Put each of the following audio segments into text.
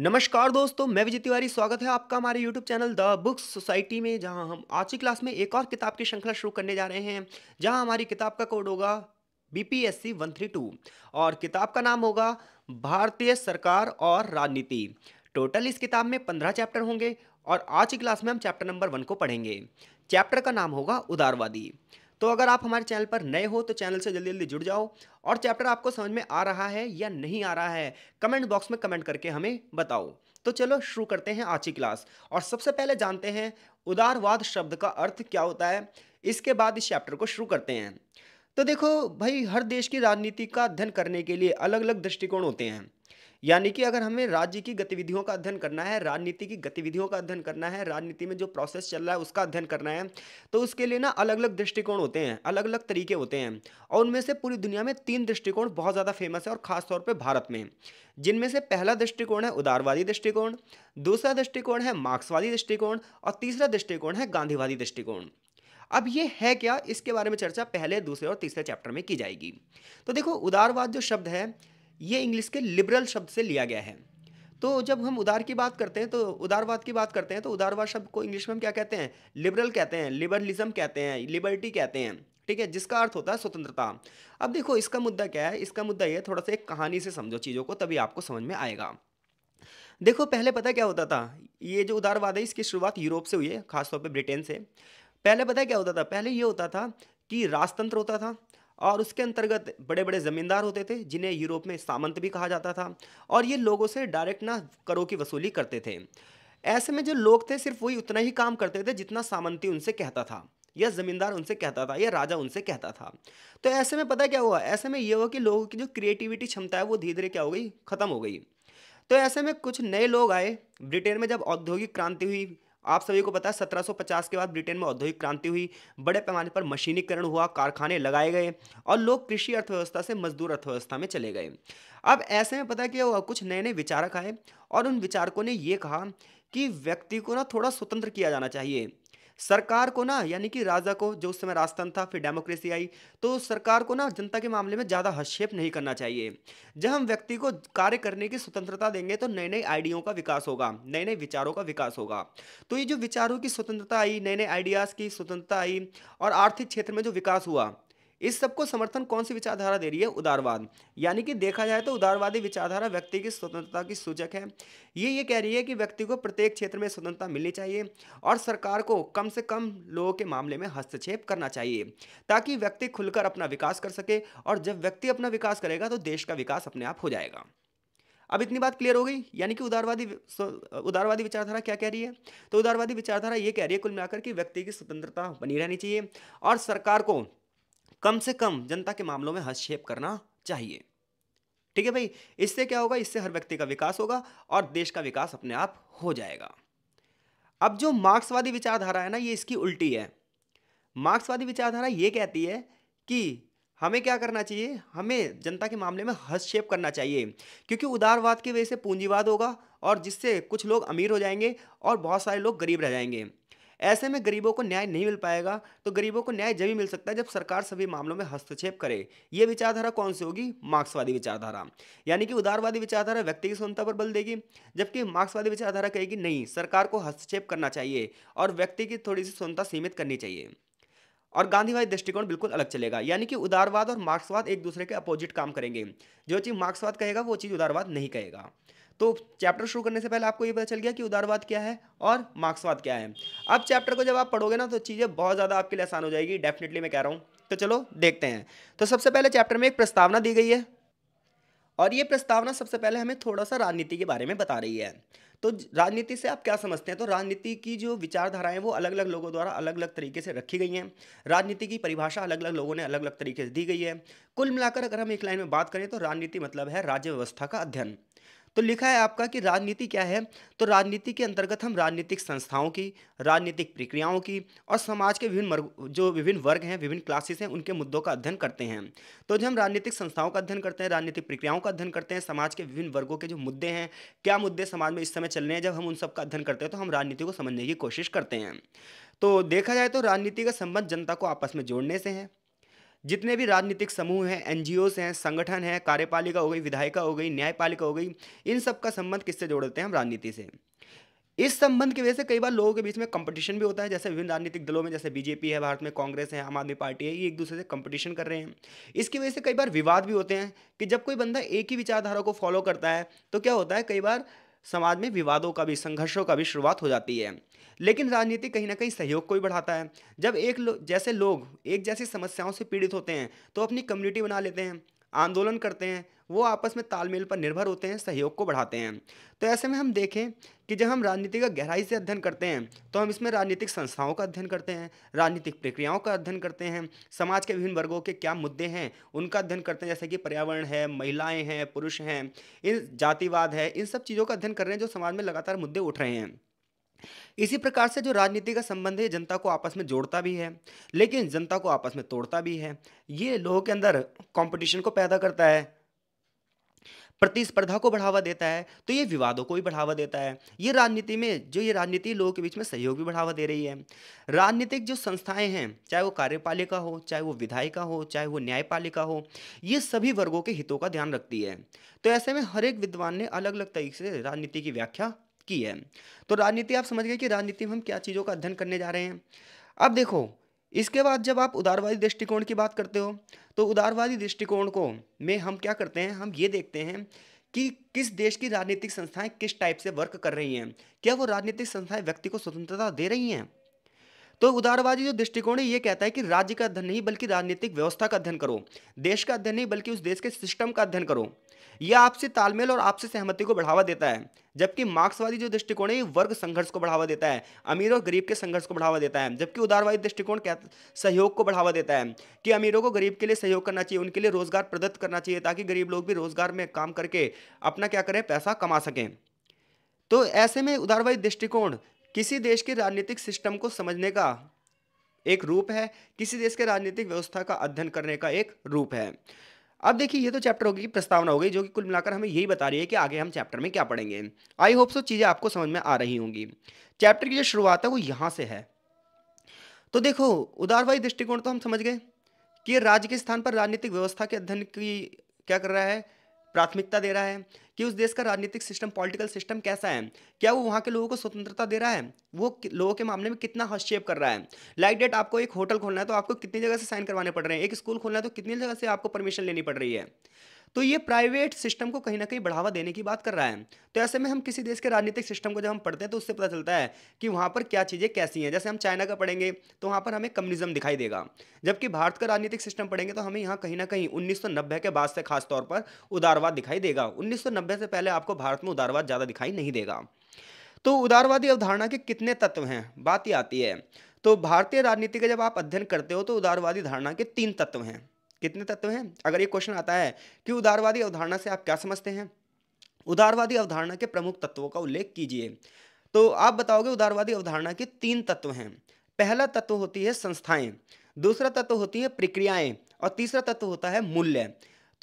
नमस्कार दोस्तों मैं विजय तिवारी स्वागत है आपका हमारे YouTube channel the books society में जहां हम आज की क्लास में एक और किताब की श्रृंखला शुरू करने जा रहे हैं जहां हमारी किताब का कोड होगा B P S C one three two और किताब का नाम होगा भारतीय सरकार और राजनीति टोटल इस किताब में पंद्रह चैप्टर होंगे और आज की क्लास में हम चैप्टर नंबर वन को पढ़ेंगे चैप्टर का नाम होगा उदारवादी तो अगर आप हमारे चैनल पर नए हो तो चैनल से जल्दी जल्दी जुड़ जाओ और चैप्टर आपको समझ में आ रहा है या नहीं आ रहा है कमेंट बॉक्स में कमेंट करके हमें बताओ तो चलो शुरू करते हैं आज की क्लास और सबसे पहले जानते हैं उदारवाद शब्द का अर्थ क्या होता है इसके बाद इस चैप्टर को शुरू करते हैं तो देखो भाई हर देश की राजनीति का अध्ययन करने के लिए अलग अलग दृष्टिकोण होते हैं यानी कि अगर हमें राज्य की गतिविधियों का अध्ययन करना है राजनीति की गतिविधियों का अध्ययन करना है राजनीति में जो प्रोसेस चल रहा है उसका अध्ययन करना है तो उसके लिए ना अलग अलग दृष्टिकोण होते हैं अलग अलग तरीके होते हैं और उनमें से पूरी दुनिया में तीन दृष्टिकोण बहुत ज़्यादा फेमस है और ख़ासतौर पर भारत में जिनमें से पहला दृष्टिकोण है उदारवादी दृष्टिकोण दूसरा दृष्टिकोण है मार्क्सवादी दृष्टिकोण और तीसरा दृष्टिकोण है गांधीवादी दृष्टिकोण अब ये है क्या इसके बारे में चर्चा पहले दूसरे और तीसरे चैप्टर में की जाएगी तो देखो उदारवाद जो शब्द है ये इंग्लिश के लिबरल शब्द से लिया गया है तो जब हम उदार की बात करते हैं तो उदारवाद की बात करते हैं तो उदारवाद शब्द को इंग्लिश में हम क्या कहते हैं लिबरल कहते हैं लिबरलिज्म कहते हैं लिबर्टी कहते हैं ठीक है जिसका अर्थ होता है स्वतंत्रता अब देखो इसका मुद्दा क्या है इसका मुद्दा ये थोड़ा सा एक कहानी से समझो चीज़ों को तभी आपको समझ में आएगा देखो पहले पता क्या होता था ये जो उदारवाद है इसकी शुरुआत यूरोप से हुई है खासतौर पर ब्रिटेन से पहले पता क्या होता था पहले ये होता था कि राजतंत्र होता था और उसके अंतर्गत बड़े बड़े ज़मींदार होते थे जिन्हें यूरोप में सामंत भी कहा जाता था और ये लोगों से डायरेक्ट ना करों की वसूली करते थे ऐसे में जो लोग थे सिर्फ वही उतना ही काम करते थे जितना सामंती उनसे कहता था या ज़मींदार उनसे कहता था या राजा उनसे कहता था तो ऐसे में पता क्या हुआ ऐसे में ये हुआ कि लोगों की जो क्रिएटिविटी क्षमता है वो धीरे धीरे क्या हो गई ख़त्म हो गई तो ऐसे में कुछ नए लोग आए ब्रिटेन में जब औद्योगिक क्रांति हुई आप सभी को पता है 1750 के बाद ब्रिटेन में औद्योगिक क्रांति हुई बड़े पैमाने पर मशीनीकरण हुआ कारखाने लगाए गए और लोग कृषि अर्थव्यवस्था से मजदूर अर्थव्यवस्था में चले गए अब ऐसे में पता है कि कुछ नए नए विचारक आए और उन विचारकों ने ये कहा कि व्यक्ति को ना थोड़ा स्वतंत्र किया जाना चाहिए सरकार को ना यानी कि राजा को जो उस समय राजस्थान था फिर डेमोक्रेसी आई तो सरकार को ना जनता के मामले में ज़्यादा हस्तक्षेप नहीं करना चाहिए जब हम व्यक्ति को कार्य करने की स्वतंत्रता देंगे तो नए नए आइडियों का विकास होगा नए नए विचारों का विकास होगा तो ये जो विचारों की स्वतंत्रता आई नए नए आइडियाज़ की स्वतंत्रता आई और आर्थिक क्षेत्र में जो विकास हुआ इस सबको समर्थन कौन सी विचारधारा दे रही है उदारवाद यानी कि देखा जाए तो उदारवादी विचारधारा व्यक्ति की स्वतंत्रता की सूचक है ये ये कह रही है कि व्यक्ति को प्रत्येक क्षेत्र में स्वतंत्रता मिलनी चाहिए और सरकार को कम से कम लोगों के मामले में हस्तक्षेप करना चाहिए ताकि व्यक्ति खुलकर अपना विकास कर सके और जब व्यक्ति अपना विकास करेगा तो देश का विकास अपने आप हो जाएगा अब इतनी बात क्लियर हो गई यानी कि उदारवादी उदारवादी विचारधारा क्या कह रही है तो उदारवादी विचारधारा ये कह रही है कुल मिलाकर कि व्यक्ति की स्वतंत्रता बनी रहनी चाहिए और सरकार को कम से कम जनता के मामलों में हस्तक्षेप करना चाहिए ठीक है भाई इससे क्या होगा इससे हर व्यक्ति का विकास होगा और देश का विकास अपने आप हो जाएगा अब जो मार्क्सवादी विचारधारा है ना ये इसकी उल्टी है मार्क्सवादी विचारधारा ये कहती है कि हमें क्या करना चाहिए हमें जनता के मामले में हस्तक्षेप करना चाहिए क्योंकि उदारवाद की वजह से पूंजीवाद होगा और जिससे कुछ लोग अमीर हो जाएंगे और बहुत सारे लोग गरीब रह जाएंगे ऐसे में गरीबों को न्याय नहीं मिल पाएगा तो गरीबों को न्याय जब मिल सकता है जब सरकार सभी मामलों में हस्तक्षेप करे ये विचारधारा कौन सी होगी मार्क्सवादी विचारधारा यानी कि उदारवादी विचारधारा व्यक्ति की स्वतंत्रता पर बल देगी जबकि मार्क्सवादी विचारधारा कहेगी नहीं सरकार को हस्तक्षेप करना चाहिए और व्यक्ति की थोड़ी सी स्वतंत्रता सीमित करनी चाहिए और गांधीवादी दृष्टिकोण बिल्कुल अलग चलेगा यानी कि उदारवाद और मार्क्सवाद एक दूसरे के अपोजिट काम करेंगे जो चीज़ मार्क्सवाद कहेगा वो चीज़ उदारवाद नहीं कहेगा तो चैप्टर शुरू करने से पहले आपको ये पता चल गया कि उदारवाद क्या है और मार्क्सवाद क्या है अब चैप्टर को जब आप पढ़ोगे ना तो चीज़ें बहुत ज़्यादा आपके लिए आसान हो जाएगी डेफिनेटली मैं कह रहा हूँ तो चलो देखते हैं तो सबसे पहले चैप्टर में एक प्रस्तावना दी गई है और ये प्रस्तावना सबसे पहले हमें थोड़ा सा राजनीति के बारे में बता रही है तो राजनीति से आप क्या समझते हैं तो राजनीति की जो विचारधाराएं वो अलग अलग लोगों द्वारा अलग अलग तरीके से रखी गई हैं राजनीति की परिभाषा अलग अलग लोगों ने अलग अलग तरीके से दी गई है कुल मिलाकर अगर हम एक लाइन में बात करें तो राजनीति मतलब है राज्य व्यवस्था का अध्ययन तो लिखा है आपका कि राजनीति क्या है तो राजनीति के अंतर्गत हम राजनीतिक संस्थाओं की राजनीतिक प्रक्रियाओं की और समाज के विभिन्न जो विभिन्न वर्ग हैं विभिन्न क्लासेस हैं उनके मुद्दों का अध्ययन करते हैं तो जब हम राजनीतिक संस्थाओं का अध्ययन करते हैं राजनीतिक प्रक्रियाओं का अध्ययन करते हैं समाज के विभिन्न वर्गों के जो मुद्दे हैं क्या मुद्दे समाज में इस समय चल रहे हैं जब हम उन सब का अध्ययन करते हैं तो हम राजनीति को समझने की कोशिश करते हैं तो देखा जाए तो राजनीति का संबंध जनता को आपस में जोड़ने से है जितने भी राजनीतिक समूह हैं एन हैं संगठन हैं कार्यपालिका हो गई विधायिका हो गई न्यायपालिका हो गई इन सब का संबंध किससे जोड़ देते हैं हम राजनीति से इस संबंध की वजह से कई बार लोगों के बीच में कंपटीशन भी होता है जैसे विभिन्न राजनीतिक दलों में जैसे बीजेपी है भारत में कांग्रेस है आम आदमी पार्टी है ये एक दूसरे से कंपटीशन कर रहे हैं इसकी वजह से कई बार विवाद भी होते हैं कि जब कोई बंदा एक ही विचारधारा को फॉलो करता है तो क्या होता है कई बार समाज में विवादों का भी संघर्षों का भी शुरुआत हो जाती है लेकिन राजनीति कहीं ना कहीं सहयोग को भी बढ़ाता है जब एक लो, जैसे लोग एक जैसी समस्याओं से पीड़ित होते हैं तो अपनी कम्युनिटी बना लेते हैं आंदोलन करते हैं वो आपस में तालमेल पर निर्भर होते हैं सहयोग को बढ़ाते हैं तो ऐसे में हम देखें कि जब हम राजनीति का गहराई से अध्ययन करते हैं तो हम इसमें राजनीतिक संस्थाओं का अध्ययन करते हैं राजनीतिक प्रक्रियाओं का अध्ययन करते हैं समाज के विभिन्न वर्गों के क्या मुद्दे हैं उनका अध्ययन करते हैं जैसे कि पर्यावरण है महिलाएँ हैं पुरुष हैं इन जातिवाद है इन सब चीज़ों का अध्ययन कर रहे हैं जो समाज में लगातार मुद्दे उठ रहे हैं इसी प्रकार से जो राजनीति का संबंध है जनता को आपस में जोड़ता भी है लेकिन जनता को आपस में तोड़ता भी है ये लोगों के अंदर कंपटीशन को पैदा करता है प्रतिस्पर्धा को बढ़ावा देता है तो ये विवादों को भी बढ़ावा देता है ये राजनीति में जो ये राजनीति लोगों के बीच में सहयोग भी बढ़ावा दे रही है राजनीतिक जो संस्थाएं हैं चाहे वो कार्यपालिका हो चाहे वो विधायिका हो चाहे वो न्यायपालिका हो ये सभी वर्गों के हितों का ध्यान रखती है तो ऐसे में हर एक विद्वान ने अलग अलग तरीके से राजनीति की व्याख्या की है तो राजनीति आप समझ गए कि राजनीति में हम क्या चीज़ों का अध्ययन करने जा रहे हैं अब देखो इसके बाद जब आप उदारवादी दृष्टिकोण की बात करते हो तो उदारवादी दृष्टिकोण को में हम क्या करते हैं हम ये देखते हैं कि किस देश की राजनीतिक संस्थाएं किस टाइप से वर्क कर रही हैं क्या वो राजनीतिक संस्थाएं व्यक्ति को स्वतंत्रता दे रही हैं तो उदारवादी जो दृष्टिकोण है ये कहता है कि राज्य का अध्ययन नहीं बल्कि राजनीतिक व्यवस्था का अध्ययन करो देश का अध्ययन नहीं बल्कि उस देश के सिस्टम का अध्ययन करो यह आपसे तालमेल और आपसे सहमति को बढ़ावा देता है जबकि मार्क्सवादी जो दृष्टिकोण है ये वर्ग संघर्ष को बढ़ावा देता है अमीर और गरीब के संघर्ष को बढ़ावा देता है जबकि उदारवादी दृष्टिकोण सहयोग को बढ़ावा देता है कि अमीरों को गरीब के लिए सहयोग करना चाहिए उनके लिए रोजगार प्रदत्त करना चाहिए ताकि गरीब लोग भी रोजगार में काम करके अपना क्या करें पैसा कमा सकें तो ऐसे में उदारवादी दृष्टिकोण किसी देश के राजनीतिक सिस्टम को समझने का एक रूप है किसी देश के राजनीतिक व्यवस्था का अध्ययन करने का एक रूप है अब देखिए ये तो चैप्टर होगी प्रस्तावना हो गई जो कि कुल मिलाकर हमें यही बता रही है कि आगे हम चैप्टर में क्या पढ़ेंगे आई होप सो चीज़ें आपको समझ में आ रही होंगी चैप्टर की जो शुरुआत है वो यहाँ से है तो देखो उदारवादी दृष्टिकोण तो हम समझ गए कि राज्य के स्थान पर राजनीतिक व्यवस्था के अध्ययन की क्या कर रहा है प्राथमिकता दे रहा है कि उस देश का राजनीतिक सिस्टम पॉलिटिकल सिस्टम कैसा है क्या वो वहाँ के लोगों को स्वतंत्रता दे रहा है वो लोगों के मामले में कितना हस्तक्षेप कर रहा है लाइक डेट आपको एक होटल खोलना है तो आपको कितनी जगह से साइन करवाने पड़ रहे हैं एक स्कूल खोलना है तो कितनी जगह से आपको परमिशन लेनी पड़ रही है तो ये प्राइवेट सिस्टम को कहीं ना कहीं बढ़ावा देने की बात कर रहा है तो ऐसे में हम किसी देश के राजनीतिक सिस्टम को जब हम पढ़ते हैं तो उससे पता चलता है कि वहाँ पर क्या चीज़ें कैसी हैं जैसे हम चाइना का पढ़ेंगे तो वहाँ पर हमें कम्युनिज्म दिखाई देगा जबकि भारत का राजनीतिक सिस्टम पढ़ेंगे तो हमें यहाँ कहीं ना कहीं उन्नीस के बाद से खासतौर पर उदारवाद दिखाई देगा उन्नीस से पहले आपको भारत में उदारवाद ज़्यादा दिखाई नहीं देगा तो उदारवादी अवधारणा के कितने तत्व हैं बात ये आती है तो भारतीय राजनीति का जब आप अध्ययन करते हो तो उदारवादी धारणा के तीन तत्व हैं कितने तत्व हैं अगर ये क्वेश्चन आता है कि उदारवादी अवधारणा से आप क्या समझते हैं उदारवादी अवधारणा के प्रमुख तत्वों का उल्लेख कीजिए तो आप बताओगे उदारवादी अवधारणा के तीन तत्व हैं पहला तत्व होती है संस्थाएं दूसरा तत्व होती है प्रक्रियाएं और तीसरा तत्व होता है मूल्य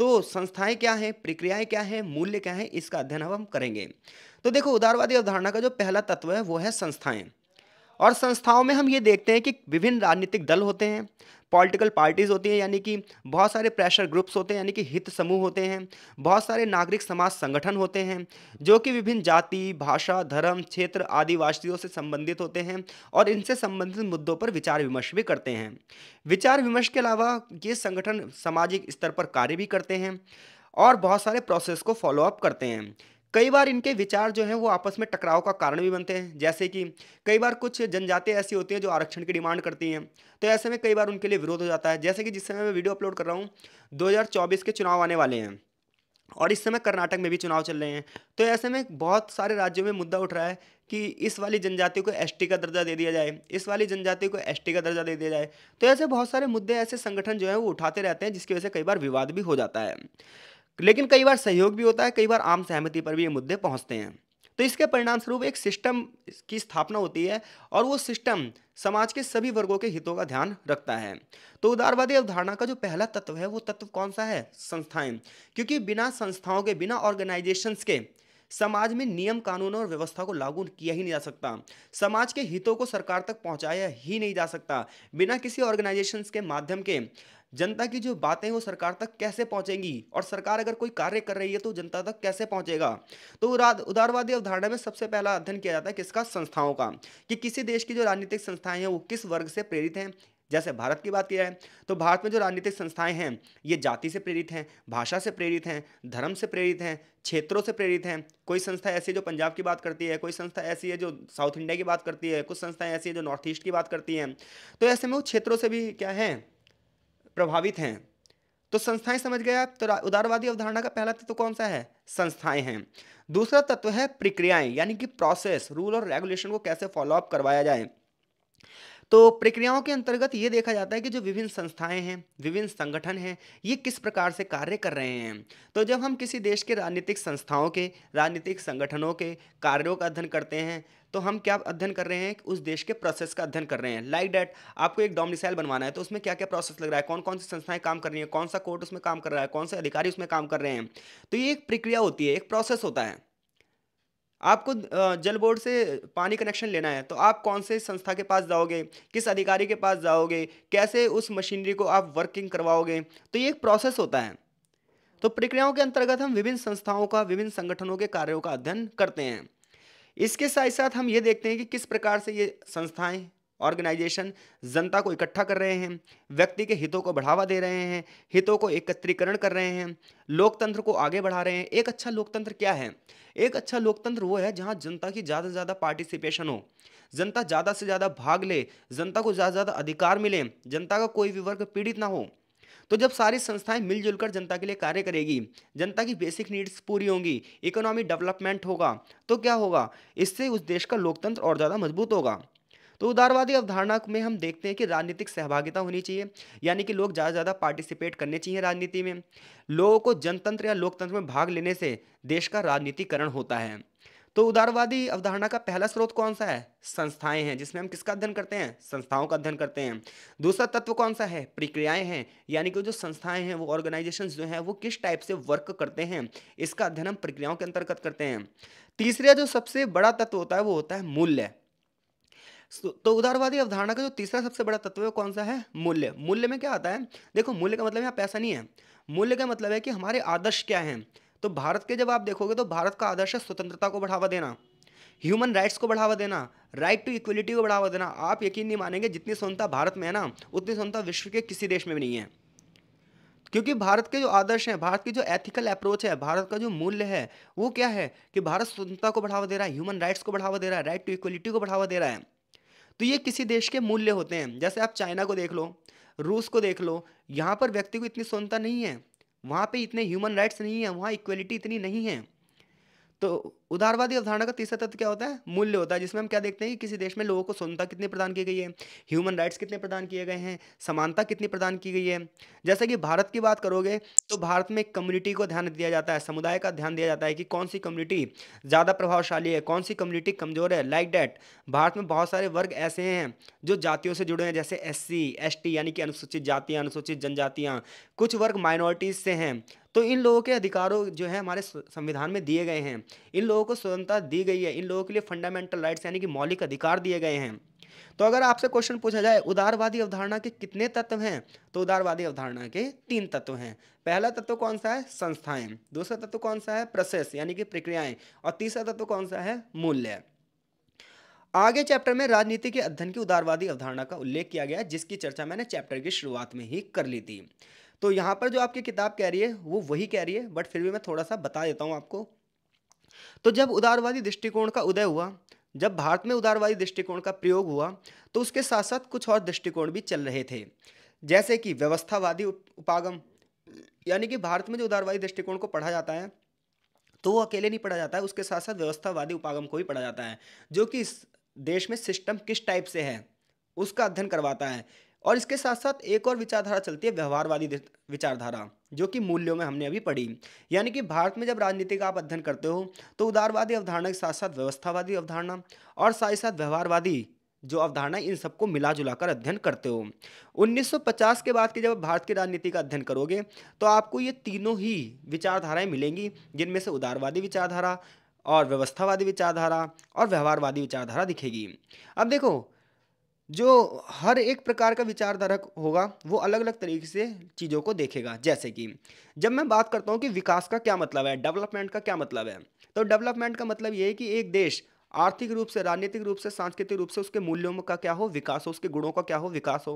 तो संस्थाएं क्या हैं प्रक्रियाएं क्या हैं मूल्य क्या हैं इसका अध्ययन हम करेंगे तो देखो उदारवादी अवधारणा का जो पहला तत्व है वो है संस्थाएं और संस्थाओं में हम ये देखते हैं कि विभिन्न राजनीतिक दल होते हैं पॉलिटिकल पार्टीज़ होती हैं यानी कि बहुत सारे प्रेशर ग्रुप्स होते हैं यानी कि हित समूह होते हैं बहुत सारे नागरिक समाज संगठन होते हैं जो कि विभिन्न जाति भाषा धर्म क्षेत्र आदिवासियों से संबंधित होते हैं और इनसे संबंधित मुद्दों पर विचार विमर्श भी करते हैं विचार विमर्श के अलावा ये संगठन सामाजिक स्तर पर कार्य भी करते हैं और बहुत सारे प्रोसेस को फॉलो अप करते हैं कई बार इनके विचार जो हैं वो आपस में टकराव का कारण भी बनते हैं जैसे कि कई बार कुछ जनजातियाँ ऐसी होती हैं जो आरक्षण की डिमांड करती हैं तो ऐसे में कई बार उनके लिए विरोध हो जाता है जैसे कि जिस समय मैं वीडियो अपलोड कर रहा हूँ 2024 के चुनाव आने वाले हैं और इस समय कर्नाटक में भी चुनाव चल रहे हैं तो ऐसे में बहुत सारे राज्यों में मुद्दा उठ रहा है कि इस वाली जनजाति को एस का दर्जा दे दिया जाए इस वाली जनजाति को एस का दर्जा दे दिया जाए तो ऐसे बहुत सारे मुद्दे ऐसे संगठन जो हैं वो उठाते रहते हैं जिसकी वजह से कई बार विवाद भी हो जाता है लेकिन कई बार सहयोग भी होता है कई बार आम सहमति पर भी ये मुद्दे पहुंचते हैं तो इसके परिणाम स्वरूप एक सिस्टम की स्थापना होती है और वो सिस्टम समाज के सभी वर्गों के हितों का ध्यान रखता है तो उदारवादी अवधारणा का जो पहला तत्व है वो तत्व कौन सा है संस्थाएं क्योंकि बिना संस्थाओं के बिना ऑर्गेनाइजेशंस के समाज में नियम कानून और व्यवस्था को लागू किया ही नहीं जा सकता समाज के हितों को सरकार तक पहुंचाया ही नहीं जा सकता बिना किसी ऑर्गेनाइजेशंस के माध्यम के जनता की जो बातें हैं वो सरकार तक कैसे पहुंचेंगी और सरकार अगर कोई कार्य कर रही है तो जनता तक कैसे पहुंचेगा तो उदारवादी अवधारणा में सबसे पहला अध्ययन किया जाता है किसका संस्थाओं का कि किसी देश की जो राजनीतिक संस्थाएं हैं वो किस वर्ग से प्रेरित हैं जैसे भारत की बात की जाए तो भारत में जो राजनीतिक संस्थाएं हैं ये जाति से प्रेरित हैं भाषा से प्रेरित हैं धर्म से प्रेरित हैं क्षेत्रों से प्रेरित हैं कोई संस्था ऐसी है जो पंजाब की बात करती है कोई संस्था ऐसी है जो साउथ इंडिया की बात करती है कुछ संस्थाएं ऐसी है जो नॉर्थ ईस्ट की बात करती हैं तो ऐसे में वो क्षेत्रों से भी क्या है प्रभावित हैं तो संस्थाएं समझ गया तो उदारवादी अवधारणा का पहला तत्व कौन सा है संस्थाएं हैं दूसरा तत्व है प्रक्रियाएं यानी कि प्रोसेस रूल और रेगुलेशन को कैसे फॉलोअप करवाया जाए तो प्रक्रियाओं के अंतर्गत ये देखा जाता है कि जो विभिन्न संस्थाएं हैं विभिन्न संगठन हैं ये किस प्रकार से कार्य कर रहे हैं तो जब हम किसी देश के राजनीतिक संस्थाओं के राजनीतिक संगठनों के कार्यों का अध्ययन करते हैं तो हम क्या अध्ययन कर रहे हैं उस देश के प्रोसेस का अध्ययन कर रहे हैं लाइक like डैट आपको एक डोमिसाइल बनवाना है तो उसमें क्या क्या प्रोसेस लग रहा है कौन कौन सी संस्थाएं काम कर रही हैं कौन सा कोर्ट उसमें काम कर रहा है कौन से अधिकारी उसमें काम कर रहे हैं तो ये एक प्रक्रिया होती है एक प्रोसेस होता है आपको जल बोर्ड से पानी कनेक्शन लेना है तो आप कौन से संस्था के पास जाओगे किस अधिकारी के पास जाओगे कैसे उस मशीनरी को आप वर्किंग करवाओगे तो ये एक प्रोसेस होता है तो प्रक्रियाओं के अंतर्गत हम विभिन्न संस्थाओं का विभिन्न संगठनों के कार्यों का अध्ययन करते हैं इसके साथ साथ हम ये देखते हैं कि किस प्रकार से ये संस्थाएं ऑर्गेनाइजेशन जनता को इकट्ठा कर रहे हैं व्यक्ति के हितों को बढ़ावा दे रहे हैं हितों को एकत्रीकरण कर रहे हैं लोकतंत्र को आगे बढ़ा रहे हैं एक अच्छा लोकतंत्र क्या है एक अच्छा लोकतंत्र वो है जहाँ जनता की ज़्यादा से ज़्यादा पार्टिसिपेशन हो जनता ज़्यादा से ज़्यादा भाग ले जनता को ज़्यादा से ज़्यादा अधिकार मिले जनता का कोई भी वर्ग पीड़ित ना हो तो जब सारी संस्थाएं मिलजुल कर जनता के लिए कार्य करेगी जनता की बेसिक नीड्स पूरी होंगी इकोनॉमी डेवलपमेंट होगा तो क्या होगा इससे उस देश का लोकतंत्र और ज़्यादा मजबूत होगा तो उदारवादी अवधारणा में हम देखते हैं कि राजनीतिक सहभागिता होनी चाहिए यानी कि लोग ज़्यादा से ज़्यादा पार्टिसिपेट करने चाहिए राजनीति में लोगों को जनतंत्र या लोकतंत्र में भाग लेने से देश का राजनीतिकरण होता है तो उदारवादी अवधारणा का पहला स्रोत कौन सा है संस्थाएं हैं जिसमें हम किसका अध्ययन करते हैं संस्थाओं का अध्ययन करते हैं दूसरा तत्व कौन सा है प्रक्रियाएं हैं यानी कि जो संस्थाएं हैं वो ऑर्गेनाइजेशन जो हैं वो किस टाइप से वर्क करते हैं इसका अध्ययन हम प्रक्रियाओं के अंतर्गत करते हैं तीसरा जो सबसे बड़ा तत्व होता है वो होता है मूल्य तो उदारवादी अवधारणा का जो तीसरा सबसे बड़ा तत्व है कौन सा है मूल्य मूल्य में क्या आता है देखो मूल्य का मतलब यहाँ पैसा नहीं है मूल्य का मतलब है कि हमारे आदर्श क्या हैं तो भारत के जब आप देखोगे तो भारत का आदर्श है स्वतंत्रता को बढ़ावा देना ह्यूमन राइट्स को बढ़ावा देना राइट टू इक्वलिटी को बढ़ावा देना आप यकीन नहीं मानेंगे जितनी स्वतंत्रता भारत में है ना उतनी स्वतंत्रता विश्व के किसी देश में भी नहीं है क्योंकि भारत के जो आदर्श हैं भारत की जो एथिकल अप्रोच है भारत का जो मूल्य है वो क्या है कि भारत स्वतंत्रता को बढ़ावा दे रहा है ह्यूमन राइट्स को बढ़ावा दे रहा है राइट टू इक्वलिटी को बढ़ावा दे रहा है तो ये किसी देश के मूल्य होते हैं जैसे आप चाइना को देख लो रूस को देख लो यहाँ पर व्यक्ति को इतनी स्वतंत्रता नहीं है वहाँ पे इतने ह्यूमन राइट्स नहीं है वहाँ इक्वलिटी इतनी नहीं है तो उदारवादी अवधारणा का तीसरा तत्व क्या होता है मूल्य होता है जिसमें हम क्या देखते हैं कि किसी देश में लोगों को स्वतंत्रता कितनी प्रदान की गई है ह्यूमन राइट्स कितने प्रदान किए गए हैं समानता कितनी प्रदान की गई है जैसे कि भारत की बात करोगे तो भारत में कम्युनिटी को ध्यान दिया जाता है समुदाय का ध्यान दिया जाता है कि कौन सी कम्युनिटी ज़्यादा प्रभावशाली है कौन सी कम्युनिटी कमज़ोर है लाइक डैट भारत में बहुत सारे वर्ग ऐसे हैं जो जातियों से जुड़े हैं जैसे एस सी यानी कि अनुसूचित जातियाँ अनुसूचित जनजातियाँ कुछ वर्ग माइनॉरिटीज़ से हैं तो इन लोगों के अधिकारों जो है हमारे संविधान में दिए गए हैं इन लोगों को स्वतंत्रता दी गई है इन लोगों के लिए फंडामेंटल राइट्स यानी कि मौलिक अधिकार दिए गए हैं तो अगर आपसे क्वेश्चन पूछा जाए उदारवादी अवधारणा के कितने तत्व हैं तो उदारवादी अवधारणा के तीन तत्व हैं पहला तत्व कौन सा है संस्थाएं दूसरा तत्व कौन सा है प्रोसेस यानी कि प्रक्रियाएं और तीसरा तत्व कौन सा है मूल्य आगे चैप्टर में राजनीति के अध्ययन की उदारवादी अवधारणा का उल्लेख किया गया जिसकी चर्चा मैंने चैप्टर की शुरुआत में ही कर ली थी तो यहाँ पर जो आपकी किताब कह रही है वो वही कह रही है बट फिर भी मैं थोड़ा सा बता देता हूँ आपको तो जब उदारवादी दृष्टिकोण का उदय हुआ जब भारत में उदारवादी दृष्टिकोण का प्रयोग हुआ तो उसके साथ साथ कुछ और दृष्टिकोण भी चल रहे थे जैसे कि व्यवस्थावादी उपागम यानी कि भारत में जो उदारवादी दृष्टिकोण को पढ़ा जाता है तो वो अकेले नहीं पढ़ा जाता है उसके साथ साथ व्यवस्थावादी उपागम को भी पढ़ा जाता है जो कि देश में सिस्टम किस टाइप से है उसका अध्ययन करवाता है और इसके साथ साथ एक और विचारधारा चलती है व्यवहारवादी विचारधारा जो कि मूल्यों में हमने अभी पढ़ी यानी कि भारत में जब राजनीति का आप अध्ययन करते हो तो उदारवादी अवधारणा के साथ साथ व्यवस्थावादी अवधारणा और साथ ही साथ व्यवहारवादी जो अवधारणा इन सबको मिला जुला कर अध्ययन करते हो 1950 के बाद के जब भारत की राजनीति का अध्ययन करोगे तो आपको ये तीनों ही विचारधाराएं मिलेंगी जिनमें से उदारवादी विचारधारा और व्यवस्थावादी विचारधारा और व्यवहारवादी विचारधारा दिखेगी अब देखो जो हर एक प्रकार का विचारधारक होगा वो अलग अलग तरीके से चीज़ों को देखेगा जैसे कि जब मैं बात करता हूँ कि विकास का क्या मतलब है डेवलपमेंट का क्या मतलब है तो डेवलपमेंट का मतलब ये है कि एक देश आर्थिक रूप से राजनीतिक रूप से सांस्कृतिक रूप से उसके मूल्यों का क्या हो विकास हो उसके गुणों का क्या हो विकास हो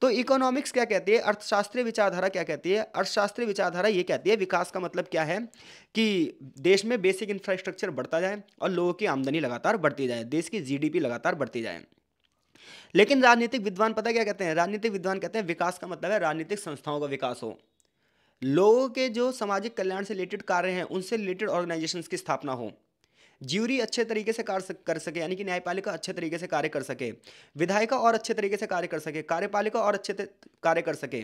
तो इकोनॉमिक्स क्या कहती है अर्थशास्त्रीय विचारधारा क्या कहती है अर्थशास्त्रीय विचारधारा ये कहती है विकास का मतलब क्या है कि देश में बेसिक इंफ्रास्ट्रक्चर बढ़ता जाए और लोगों की आमदनी लगातार बढ़ती जाए देश की जी लगातार बढ़ती जाए लेकिन राजनीतिक विद्वान पता क्या कहते हैं राजनीतिक विद्वान कहते हैं विकास का मतलब है राजनीतिक संस्थाओं का विकास हो लोगों के जो सामाजिक कल्याण से रिलेटेड कार्य हैं उनसे रिलेटेड ऑर्गेनाइजेशंस की स्थापना हो ज्यूरी अच्छे तरीके से कार्य कर सके यानी कि न्यायपालिका अच्छे तरीके से कार्य कर सके विधायिका और अच्छे तरीके से कार्य कर सके कार्यपालिका और अच्छे कार्य कर सके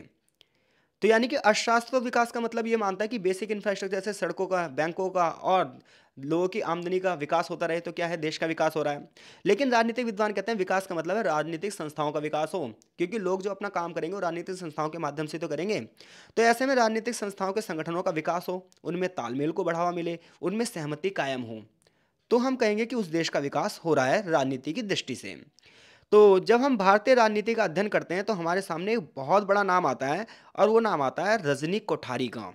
तो यानी कि अर्थशास्त्र विकास का मतलब ये मानता है कि बेसिक इंफ्रास्ट्रक्चर जैसे सड़कों का बैंकों का और लोगों की आमदनी का विकास होता रहे तो क्या है देश का विकास हो रहा है लेकिन राजनीतिक विद्वान कहते हैं विकास का मतलब है राजनीतिक संस्थाओं का विकास हो क्योंकि लोग जो अपना काम करेंगे वो राजनीतिक संस्थाओं के माध्यम से तो करेंगे तो ऐसे में राजनीतिक संस्थाओं के संगठनों का विकास हो उनमें तालमेल को बढ़ावा मिले उनमें सहमति कायम हो तो हम कहेंगे कि उस देश का विकास हो रहा है राजनीति की दृष्टि से तो जब हम भारतीय राजनीति का अध्ययन करते हैं तो हमारे सामने एक बहुत बड़ा नाम आता है और वो नाम आता है रजनी कोठारी का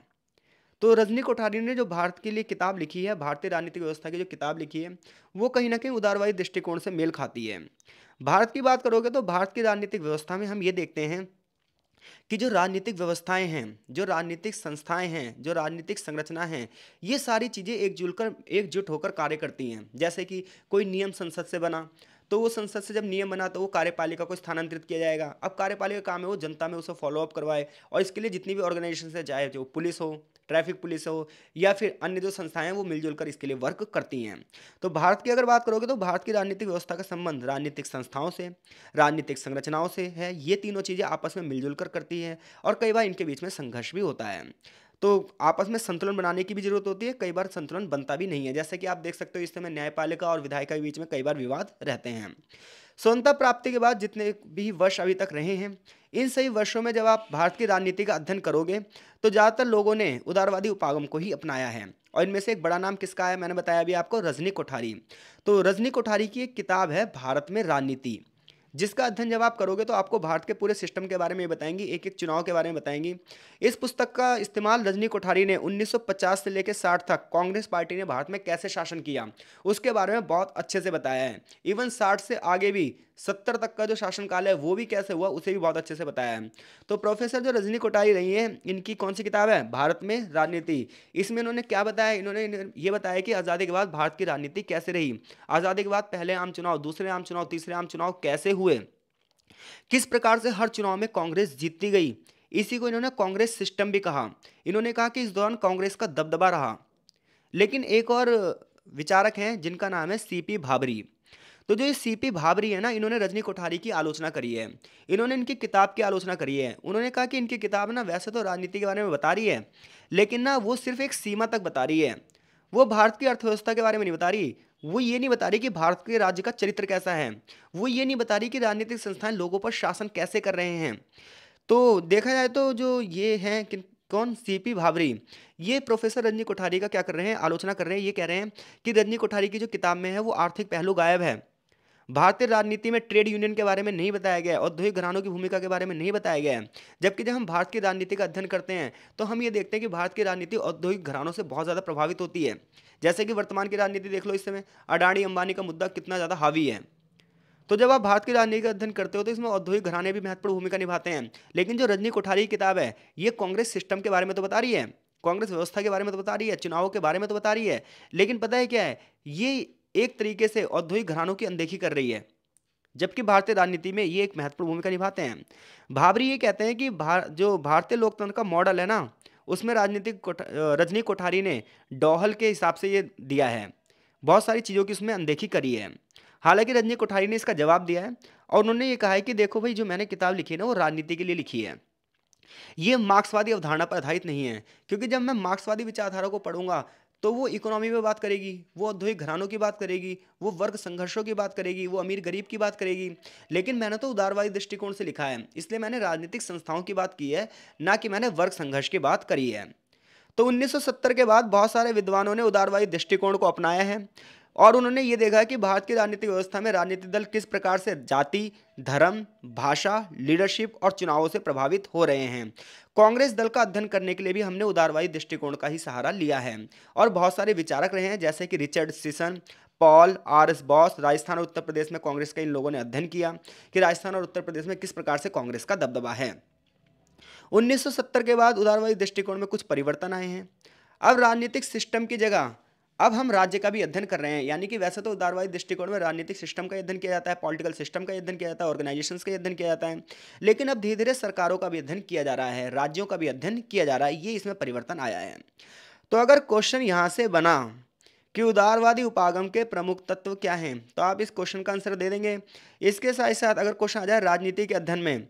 तो रजनी कोठारी ने जो भारत के लिए किताब लिखी है भारतीय राजनीतिक व्यवस्था की जो किताब लिखी है वो कहीं ना कहीं उदारवादी दृष्टिकोण से मेल खाती है भारत की बात करोगे तो भारत की राजनीतिक व्यवस्था में हम ये देखते हैं कि जो राजनीतिक व्यवस्थाएं हैं जो राजनीतिक संस्थाएं हैं जो राजनीतिक संरचना हैं ये सारी चीज़ें एकजुट कर एकजुट होकर कार्य करती हैं जैसे कि कोई नियम संसद से बना तो वो संसद से जब नियम बना तो वो कार्यपालिका को स्थानांतरित किया जाएगा अब कार्यपालिका काम है वो जनता में उसे फॉलोअप करवाए और इसके लिए जितनी भी ऑर्गेनाइजेशन है चाहे जो पुलिस हो ट्रैफिक पुलिस हो या फिर अन्य जो संस्थाएं हैं वो मिलजुल कर इसके लिए वर्क करती हैं तो भारत की अगर बात करोगे तो भारत की राजनीतिक व्यवस्था का संबंध राजनीतिक संस्थाओं से राजनीतिक संरचनाओं से है ये तीनों चीज़ें आपस में मिलजुल कर करती है और कई बार इनके बीच में संघर्ष भी होता है तो आपस में संतुलन बनाने की भी जरूरत होती है कई बार संतुलन बनता भी नहीं है जैसे कि आप देख सकते हो इस समय न्यायपालिका और विधायिका के बीच में कई बार विवाद रहते हैं स्वतंत्रता प्राप्ति के बाद जितने भी वर्ष अभी तक रहे हैं इन सही वर्षों में जब आप भारत की राजनीति का अध्ययन करोगे तो ज़्यादातर लोगों ने उदारवादी उपागम को ही अपनाया है और इनमें से एक बड़ा नाम किसका है मैंने बताया अभी आपको रजनी कोठारी तो रजनी कोठारी की एक किताब है भारत में राजनीति जिसका अध्ययन जब आप करोगे तो आपको भारत के पूरे सिस्टम के बारे में बताएंगी एक एक चुनाव के बारे में बताएंगी इस पुस्तक का इस्तेमाल रजनी कोठारी ने 1950 से लेकर 60 तक कांग्रेस पार्टी ने भारत में कैसे शासन किया उसके बारे में बहुत अच्छे से बताया है इवन साठ से आगे भी सत्तर तक का जो शासनकाल है वो भी कैसे हुआ उसे भी बहुत अच्छे से बताया है तो प्रोफेसर जो रजनी कोटारी रही है इनकी कौन सी किताब है भारत में राजनीति इसमें इन्होंने क्या बताया इन्होंने ये बताया कि आज़ादी के बाद भारत की राजनीति कैसे रही आज़ादी के बाद पहले आम चुनाव दूसरे आम चुनाव तीसरे आम चुनाव कैसे हुए किस प्रकार से हर चुनाव में कांग्रेस जीतती गई इसी को इन्होंने कांग्रेस सिस्टम भी कहा इन्होंने कहा कि इस दौरान कांग्रेस का दबदबा रहा लेकिन एक और विचारक हैं जिनका नाम है सीपी भाबरी तो जो सी पी भाबरी है ना इन्होंने रजनी कोठारी की आलोचना करी है इन्होंने इनकी किताब की आलोचना करी है उन्होंने कहा कि इनकी किताब ना वैसे तो राजनीति के बारे में बता रही है लेकिन ना वो सिर्फ एक सीमा तक बता रही है वो भारत की अर्थव्यवस्था के बारे में नहीं बता रही वो ये नहीं बता रही कि भारत के राज्य का चरित्र कैसा है वो ये नहीं बता रही कि राजनीतिक संस्थाएं लोगों पर शासन कैसे कर रहे हैं तो देखा जाए तो जो ये हैं किन कौन सीपी भावरी ये प्रोफेसर रजनी कोठारी का क्या कर रहे हैं आलोचना कर रहे हैं ये कह रहे हैं कि रजनी कोठारी की जो किताब में है वो आर्थिक पहलू गायब है भारतीय राजनीति में ट्रेड यूनियन के बारे में नहीं बताया गया औद्योगिक घरानों की भूमिका के बारे में नहीं बताया गया है जबकि जब हम भारत की राजनीति का अध्ययन करते हैं तो हम ये देखते हैं कि भारत की राजनीति औद्योगिक घरानों से बहुत ज़्यादा प्रभावित होती है जैसे कि वर्तमान की राजनीति देख लो इस समय अडानी अंबानी का मुद्दा कितना ज़्यादा हावी है तो जब आप भारत की राजनीति का अध्ययन करते हो तो इसमें औद्योगिक घराने भी महत्वपूर्ण भूमिका निभाते हैं लेकिन जो रजनी कोठारी की किताब है ये कांग्रेस सिस्टम के बारे में तो बता रही है कांग्रेस व्यवस्था के बारे में तो बता रही है चुनावों के बारे में तो बता रही है लेकिन पता है क्या है ये एक तरीके से औद्योगिक घरानों की अनदेखी कर रही है जबकि भारतीय राजनीति में ये एक महत्वपूर्ण भूमिका निभाते हैं भाबरी ये कहते हैं कि भार, जो भारतीय लोकतंत्र का मॉडल है ना उसमें राजनीतिक कोठा, रजनी कोठारी ने डोहल के हिसाब से ये दिया है बहुत सारी चीज़ों की उसमें अनदेखी करी है हालांकि रजनी कोठारी ने इसका जवाब दिया है और उन्होंने ये कहा है कि देखो भाई जो मैंने किताब लिखी है ना वो राजनीति के लिए लिखी है ये मार्क्सवादी अवधारणा पर आधारित नहीं है क्योंकि जब मैं मार्क्सवादी विचारधारा को पढ़ूंगा तो वो इकोनॉमी में बात करेगी वो औद्योगिक घरानों की बात करेगी वो वर्ग संघर्षों की बात करेगी वो अमीर गरीब की बात करेगी लेकिन मैंने तो उदारवादी दृष्टिकोण से लिखा है इसलिए मैंने राजनीतिक संस्थाओं की बात की है ना कि मैंने वर्ग संघर्ष की बात करी है तो 1970 के बाद बहुत सारे विद्वानों ने उदारवादी दृष्टिकोण को अपनाया है और उन्होंने ये देखा कि भारत की राजनीतिक व्यवस्था में राजनीतिक दल किस प्रकार से जाति धर्म भाषा लीडरशिप और चुनावों से प्रभावित हो रहे हैं कांग्रेस दल का अध्ययन करने के लिए भी हमने उदारवादी दृष्टिकोण का ही सहारा लिया है और बहुत सारे विचारक रहे हैं जैसे कि Richard Sisson Paul R S Brass Rajasthan और उत्तर प्रदेश में कांग्रेस का इन लोगों ने अध्ययन किया कि राजस्थान और उत्तर प्रदेश में किस प्रकार से कांग्रेस का दबदबा है 1970 के बाद उदारवादी दृष्टिकोण में कुछ परिवर्तन आए हैं अब राजनीतिक सिस्टम की जगह अब हम राज्य का भी अध्ययन कर रहे हैं यानी कि वैसे तो उदारवादी दृष्टिकोण में राजनीतिक सिस्टम का अध्ययन किया जाता है पॉलिटिकल सिस्टम का अध्ययन किया जाता है ऑर्गेनाइजेशन का अध्ययन किया जाता है लेकिन अब धीरे धीरे सरकारों का भी अध्ययन किया जा रहा है राज्यों का भी अध्ययन किया जा रहा है ये इसमें परिवर्तन आया है तो अगर क्वेश्चन यहाँ से बना कि उदारवादी उपागम के प्रमुख तत्व क्या हैं तो आप इस क्वेश्चन का आंसर दे देंगे इसके साथ साथ अगर क्वेश्चन आ जाए राजनीति के अध्ययन में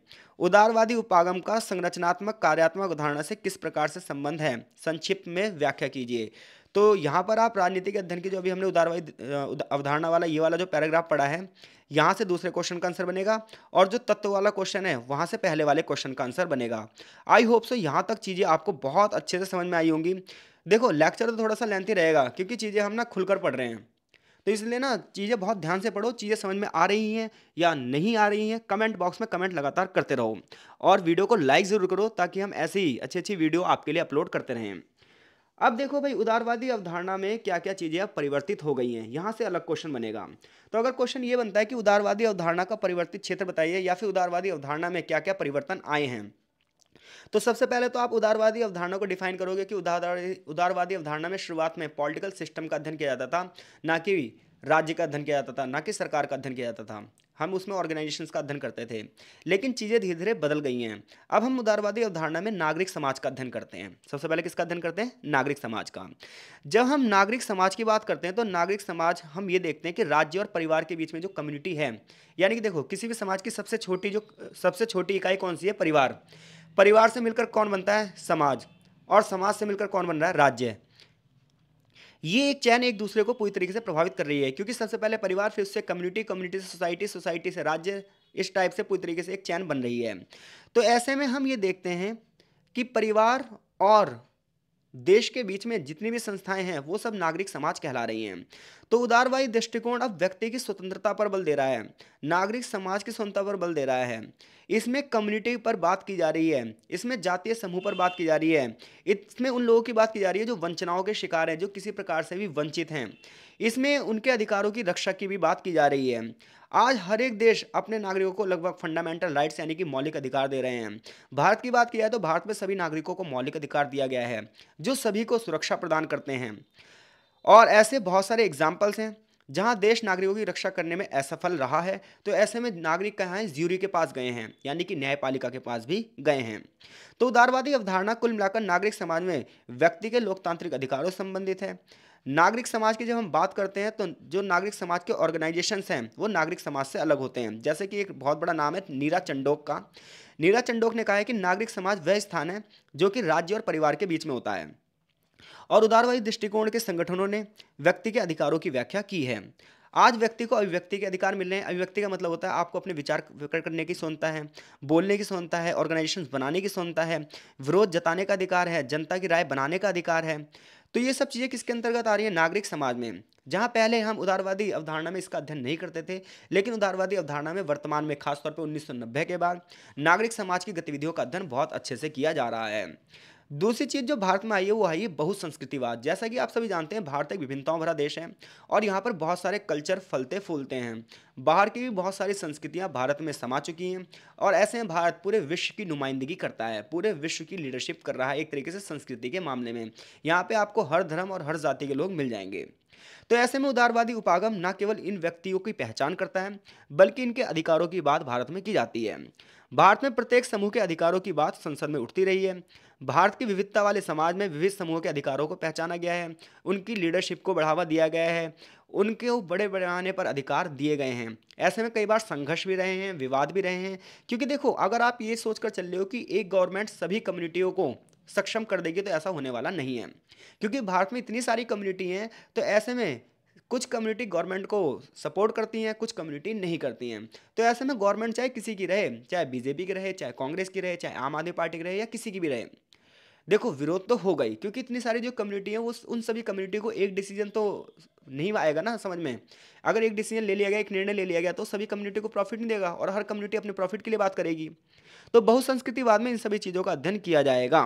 उदारवादी उपागम का संरचनात्मक कार्यात्मक उदाहरण से किस प्रकार से संबंध है संक्षिप्त में व्याख्या कीजिए तो यहाँ पर आप राजनीतिक अध्ययन की जो अभी हमने उदारवादी अवधारणा वाला ये वाला जो पैराग्राफ पढ़ा है यहाँ से दूसरे क्वेश्चन का आंसर बनेगा और जो तत्व वाला क्वेश्चन है वहाँ से पहले वाले क्वेश्चन का आंसर बनेगा आई होप सो यहाँ तक चीज़ें आपको बहुत अच्छे से समझ में आई होंगी देखो लेक्चर तो थोड़ा सा लेंथी रहेगा क्योंकि चीज़ें हम ना खुलकर पढ़ रहे हैं तो इसलिए ना चीज़ें बहुत ध्यान से पढ़ो चीज़ें समझ में आ रही हैं या नहीं आ रही हैं कमेंट बॉक्स में कमेंट लगातार करते रहो और वीडियो को लाइक ज़रूर करो ताकि हम ऐसे ही अच्छी अच्छी वीडियो आपके लिए अपलोड करते रहें अब देखो भाई उदारवादी अवधारणा में क्या क्या चीज़ें अब परिवर्तित हो गई हैं यहाँ से अलग क्वेश्चन बनेगा तो अगर क्वेश्चन ये बनता है कि उदारवादी अवधारणा का परिवर्तित क्षेत्र बताइए या फिर उदारवादी अवधारणा में क्या क्या परिवर्तन आए हैं तो सबसे पहले तो आप उदारवादी अवधारणा को डिफाइन करोगे कि उदारवादी उदारवादी अवधारणा में शुरुआत में पॉलिटिकल सिस्टम का अध्ययन किया जाता था ना कि राज्य का अध्ययन किया जाता था ना कि सरकार का अध्ययन किया जाता था हम उसमें ऑर्गेनाइजेशंस का अध्ययन करते थे लेकिन चीज़ें धीरे धीरे बदल गई हैं अब हम उदारवादी अवधारणा में नागरिक समाज का अध्ययन करते हैं सबसे पहले किसका अध्ययन करते हैं नागरिक समाज का जब हम नागरिक समाज की बात करते हैं तो नागरिक समाज हम ये देखते हैं कि राज्य और परिवार के बीच में जो कम्युनिटी है यानी कि देखो किसी भी समाज की सबसे छोटी जो सबसे छोटी इकाई कौन सी है परिवार परिवार से मिलकर कौन बनता है समाज और समाज से मिलकर कौन बन रहा है राज्य ये एक चैन एक दूसरे को पूरी तरीके से प्रभावित कर रही है क्योंकि सबसे पहले परिवार फिर उससे कम्युनिटी कम्युनिटी से सोसाइटी सोसाइटी से राज्य इस टाइप से पूरी तरीके से एक चैन बन रही है तो ऐसे में हम ये देखते हैं कि परिवार और देश के बीच में जितनी भी संस्थाएं हैं वो सब नागरिक समाज कहला रही हैं तो उदारवादी दृष्टिकोण अब व्यक्ति की स्वतंत्रता पर बल दे रहा है नागरिक समाज की स्वतंत्रता पर बल दे रहा है इसमें कम्युनिटी पर बात की जा रही है इसमें जातीय समूह पर बात की जा रही है इसमें उन लोगों की बात की जा रही है जो वंचनाओं के शिकार हैं जो किसी प्रकार से भी वंचित हैं इसमें उनके अधिकारों की रक्षा की भी बात की जा रही है आज हर एक देश अपने नागरिकों को लगभग फंडामेंटल राइट्स यानी कि मौलिक अधिकार दे रहे हैं भारत की बात की जाए तो भारत में सभी नागरिकों को मौलिक अधिकार दिया गया है जो सभी को सुरक्षा प्रदान करते हैं और ऐसे बहुत सारे एग्जाम्पल्स हैं जहां देश नागरिकों की रक्षा करने में असफल रहा है तो ऐसे में नागरिक कहाँ हैं ज्यूरी के पास गए हैं यानी कि न्यायपालिका के पास भी गए हैं तो उदारवादी अवधारणा कुल मिलाकर नागरिक समाज में व्यक्ति के लोकतांत्रिक अधिकारों से संबंधित है नागरिक समाज की जब हम बात करते हैं तो जो नागरिक समाज के ऑर्गेनाइजेशंस हैं वो नागरिक समाज से अलग होते हैं जैसे कि एक बहुत बड़ा नाम है नीरा चंडोक का नीरा चंडोक ने कहा है कि नागरिक समाज वह स्थान है जो कि राज्य और परिवार के बीच में होता है और उदारवादी दृष्टिकोण के संगठनों ने व्यक्ति के अधिकारों की व्याख्या की है आज व्यक्ति को अभिव्यक्ति के अधिकार मिल रहे हैं अभिव्यक्ति का मतलब होता है आपको अपने विचार करने की स्वतंत्रता है बोलने की स्वतंत्रता है ऑर्गेनाइजेशन बनाने की स्वतंत्रता है विरोध जताने का अधिकार है जनता की राय बनाने का अधिकार है तो ये सब चीज़ें किसके अंतर्गत आ रही है नागरिक समाज में जहाँ पहले हम उदारवादी अवधारणा में इसका अध्ययन नहीं करते थे लेकिन उदारवादी अवधारणा में वर्तमान में खासतौर पर उन्नीस के बाद नागरिक समाज की गतिविधियों का अध्ययन बहुत अच्छे से किया जा रहा है दूसरी चीज़ जो भारत में आई है वो आई है बहुत संस्कृतिवाद जैसा कि आप सभी जानते हैं भारत एक विभिन्नताओं भरा देश है और यहाँ पर बहुत सारे कल्चर फलते फूलते हैं बाहर की भी बहुत सारी संस्कृतियाँ भारत में समा चुकी हैं और ऐसे में भारत पूरे विश्व की नुमाइंदगी करता है पूरे विश्व की लीडरशिप कर रहा है एक तरीके से संस्कृति के मामले में यहाँ पर आपको हर धर्म और हर जाति के लोग मिल जाएंगे तो ऐसे में उदारवादी उपागम न केवल इन व्यक्तियों की पहचान करता है बल्कि इनके अधिकारों की बात भारत में की जाती है भारत में प्रत्येक समूह के अधिकारों की बात संसद में उठती रही है भारत की विविधता वाले समाज में विविध समूहों के अधिकारों को पहचाना गया है उनकी लीडरशिप को बढ़ावा दिया गया है उनके बड़े बढ़ाने पर अधिकार दिए गए हैं ऐसे में कई बार संघर्ष भी रहे हैं विवाद भी रहे हैं क्योंकि देखो अगर आप ये सोचकर चल रहे हो कि एक गवर्नमेंट सभी कम्युनिटियों को सक्षम कर देगी तो ऐसा होने वाला नहीं है क्योंकि भारत में इतनी सारी कम्युनिटी हैं तो ऐसे में कुछ कम्युनिटी गवर्नमेंट को सपोर्ट करती हैं कुछ कम्युनिटी नहीं करती हैं तो ऐसे में गवर्नमेंट चाहे किसी की रहे चाहे बीजेपी की रहे चाहे कांग्रेस की रहे चाहे आम आदमी पार्टी की रहे या किसी की भी रहे देखो विरोध तो हो गई क्योंकि इतनी सारी जो कम्युनिटी है वो उन सभी कम्युनिटी को एक डिसीजन तो नहीं आएगा ना समझ में अगर एक डिसीजन ले लिया गया एक निर्णय ले लिया गया तो सभी कम्युनिटी को प्रॉफिट नहीं देगा और हर कम्युनिटी अपने प्रॉफिट के लिए बात करेगी तो बहुसंस्कृतिवाद में इन सभी चीज़ों का अध्ययन किया जाएगा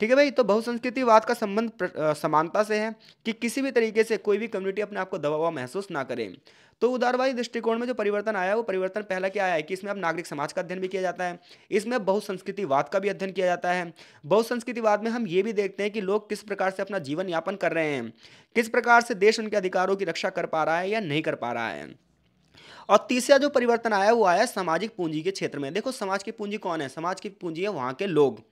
ठीक है भाई तो बहुसंस्कृतिवाद का संबंध समानता से है कि किसी भी तरीके से कोई भी कम्युनिटी अपने आप को दबाव महसूस ना करे तो उदारवादी दृष्टिकोण में जो परिवर्तन आया है वो परिवर्तन पहला क्या आया है कि इसमें अब नागरिक समाज का अध्ययन भी किया जाता है इसमें बहुसंस्कृतिवाद का भी अध्ययन किया जाता है बहुसंस्कृतिवाद में हम ये भी देखते हैं कि लोग किस प्रकार से अपना जीवन यापन कर रहे हैं किस प्रकार से देश उनके अधिकारों की रक्षा कर पा रहा है या नहीं कर पा रहा है और तीसरा जो परिवर्तन आया वो आया सामाजिक पूंजी के क्षेत्र में देखो समाज की पूंजी कौन है समाज की पूंजी है वहाँ के लोग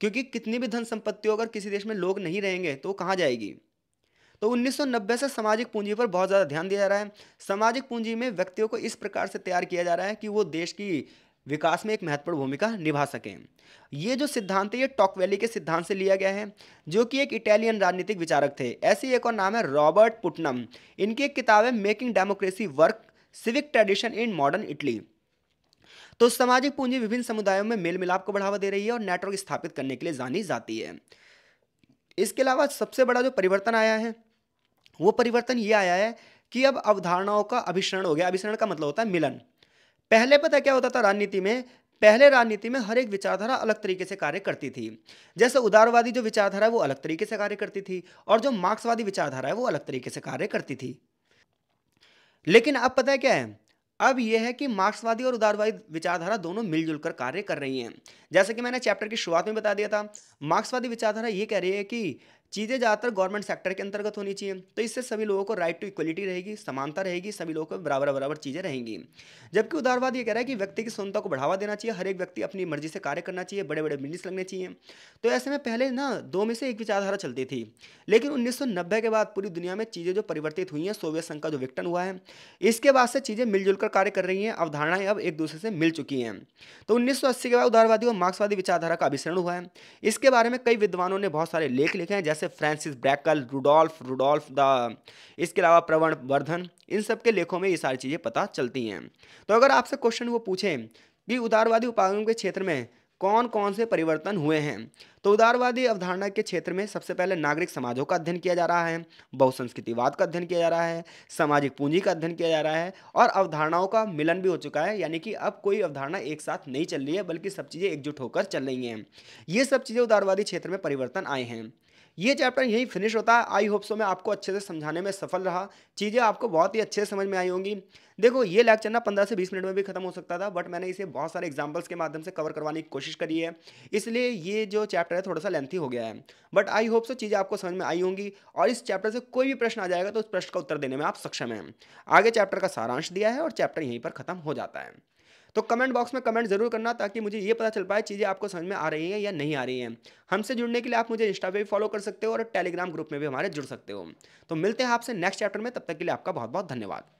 क्योंकि कितनी भी धन हो अगर किसी देश में लोग नहीं रहेंगे तो कहाँ जाएगी तो 1990 से सामाजिक पूंजी पर बहुत ज़्यादा ध्यान दिया जा रहा है सामाजिक पूंजी में व्यक्तियों को इस प्रकार से तैयार किया जा रहा है कि वो देश की विकास में एक महत्वपूर्ण भूमिका निभा सकें ये जो सिद्धांत है ये टॉक वैली के सिद्धांत से लिया गया है जो कि एक इटालियन राजनीतिक विचारक थे ऐसे एक और नाम है रॉबर्ट पुटनम इनकी एक किताब है making democracy work civic tradition in modern Italy तो सामाजिक पूंजी विभिन्न समुदायों में मेल मिलाप को बढ़ावा दे रही है और नेटवर्क स्थापित करने के लिए जानी जाती है इसके अलावा सबसे बड़ा जो परिवर्तन आया है वो परिवर्तन ये आया है कि अब अवधारणाओं का अभिसरण हो गया अभिसरण का मतलब होता है मिलन पहले पता क्या होता था राजनीति में पहले राजनीति में हर एक विचारधारा अलग तरीके से कार्य करती थी जैसे उदारवादी जो विचारधारा है वो अलग तरीके से कार्य करती थी और जो मार्क्सवादी विचारधारा है वो अलग तरीके से कार्य करती थी लेकिन अब पता है क्या है अब यह है कि मार्क्सवादी और उदारवादी विचारधारा दोनों मिलजुल कर कार्य कर रही हैं जैसे कि मैंने चैप्टर की शुरुआत में बता दिया था मार्क्सवादी विचारधारा ये कह रही है कि चीज़ें ज़्यादातर गवर्नमेंट सेक्टर के अंतर्गत होनी चाहिए तो इससे सभी लोगों को राइट टू इक्वलिटी रहेगी समानता रहेगी सभी लोगों को बराबर बराबर चीज़ें रहेंगी जबकि उदारवाद ये कह रहा है कि व्यक्ति की स्वतंत्रता को बढ़ावा देना चाहिए हर एक व्यक्ति अपनी मर्जी से कार्य करना चाहिए बड़े बड़े बिजनेस लगने चाहिए तो ऐसे में पहले ना दो में से एक विचारधारा चलती थी लेकिन उन्नीस के बाद पूरी दुनिया में चीज़ें जो परिवर्तित हुई हैं सोवियत संघ का जो विकटन हुआ है इसके बाद से चीज़ें मिलजुल कर कार्य कर रही हैं अवधारणाएं अब एक दूसरे से मिल चुकी हैं तो उन्नीस के बाद उदारवादी और मार्क्सवादी विचारधारा का अभिसरण हुआ है इसके बारे में कई विद्वानों ने बहुत सारे लेख लिखे हैं जैसे जैसे फ्रांसिस ब्रैकल रूडोल्फ रूडोल्फ द इसके अलावा प्रवण वर्धन इन सब के लेखों में ये सारी चीज़ें पता चलती हैं तो अगर आपसे क्वेश्चन वो पूछें कि उदारवादी उपागम के क्षेत्र में कौन कौन से परिवर्तन हुए हैं तो उदारवादी अवधारणा के क्षेत्र में सबसे पहले नागरिक समाजों का अध्ययन किया जा रहा है बहुसंस्कृतिवाद का अध्ययन किया जा रहा है सामाजिक पूंजी का अध्ययन किया जा रहा है और अवधारणाओं का मिलन भी हो चुका है यानी कि अब कोई अवधारणा एक साथ नहीं चल रही है बल्कि सब चीज़ें एकजुट होकर चल रही हैं ये सब चीज़ें उदारवादी क्षेत्र में परिवर्तन आए हैं ये चैप्टर यहीं फिनिश होता है आई होप सो मैं आपको अच्छे से समझाने में सफल रहा चीज़ें आपको बहुत ही अच्छे से समझ में आई होंगी देखो ये लेक्चर ना पंद्रह से बीस मिनट में भी खत्म हो सकता था बट मैंने इसे बहुत सारे एग्जाम्पल्स के माध्यम से कवर करवाने की कोशिश करी है इसलिए ये जो चैप्टर है थोड़ा सा लेंथी हो गया है बट आई होप सो चीज़ें आपको समझ में आई होंगी और इस चैप्टर से कोई भी प्रश्न आ जाएगा तो उस प्रश्न का उत्तर देने में आप सक्षम हैं आगे चैप्टर का सारांश दिया है और चैप्टर यहीं पर खत्म हो जाता है तो कमेंट बॉक्स में कमेंट ज़रूर करना ताकि मुझे ये पता चल पाए चीज़ें आपको समझ में आ रही हैं या नहीं आ रही हैं हमसे जुड़ने के लिए आप मुझे इंस्टा पे भी फॉलो कर सकते हो और टेलीग्राम ग्रुप में भी हमारे जुड़ सकते हो तो मिलते हैं आपसे नेक्स्ट चैप्टर में तब तक के लिए आपका बहुत बहुत धन्यवाद